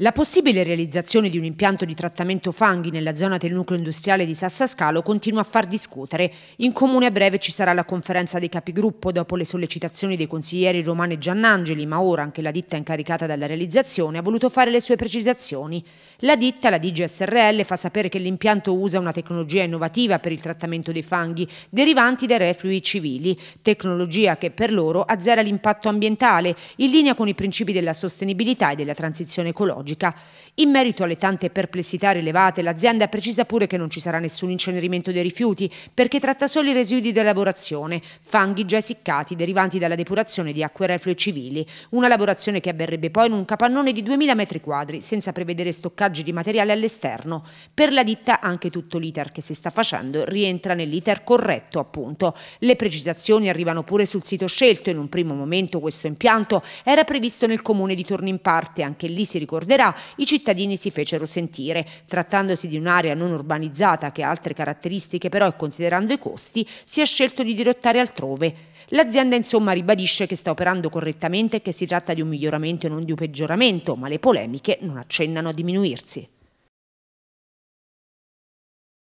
La possibile realizzazione di un impianto di trattamento fanghi nella zona del nucleo industriale di Sassascalo continua a far discutere. In comune a breve ci sarà la conferenza dei capigruppo dopo le sollecitazioni dei consiglieri Romano e Giannangeli, ma ora anche la ditta incaricata dalla realizzazione ha voluto fare le sue precisazioni. La ditta, la DGSRL, fa sapere che l'impianto usa una tecnologia innovativa per il trattamento dei fanghi derivanti dai reflui civili, tecnologia che per loro azzera l'impatto ambientale, in linea con i principi della sostenibilità e della transizione ecologica ecologica. In merito alle tante perplessità rilevate, l'azienda precisa pure che non ci sarà nessun incenerimento dei rifiuti, perché tratta solo i residui della lavorazione, fanghi già essiccati derivanti dalla depurazione di acque reflue civili, una lavorazione che avverrebbe poi in un capannone di 2000 metri quadri, senza prevedere stoccaggi di materiale all'esterno. Per la ditta anche tutto l'iter che si sta facendo rientra nell'iter corretto, appunto. Le precisazioni arrivano pure sul sito scelto, in un primo momento questo impianto era previsto nel comune di in parte, anche lì si ricorderà libera, i cittadini si fecero sentire. Trattandosi di un'area non urbanizzata che ha altre caratteristiche però e considerando i costi, si è scelto di dirottare altrove. L'azienda insomma ribadisce che sta operando correttamente e che si tratta di un miglioramento e non di un peggioramento, ma le polemiche non accennano a diminuirsi.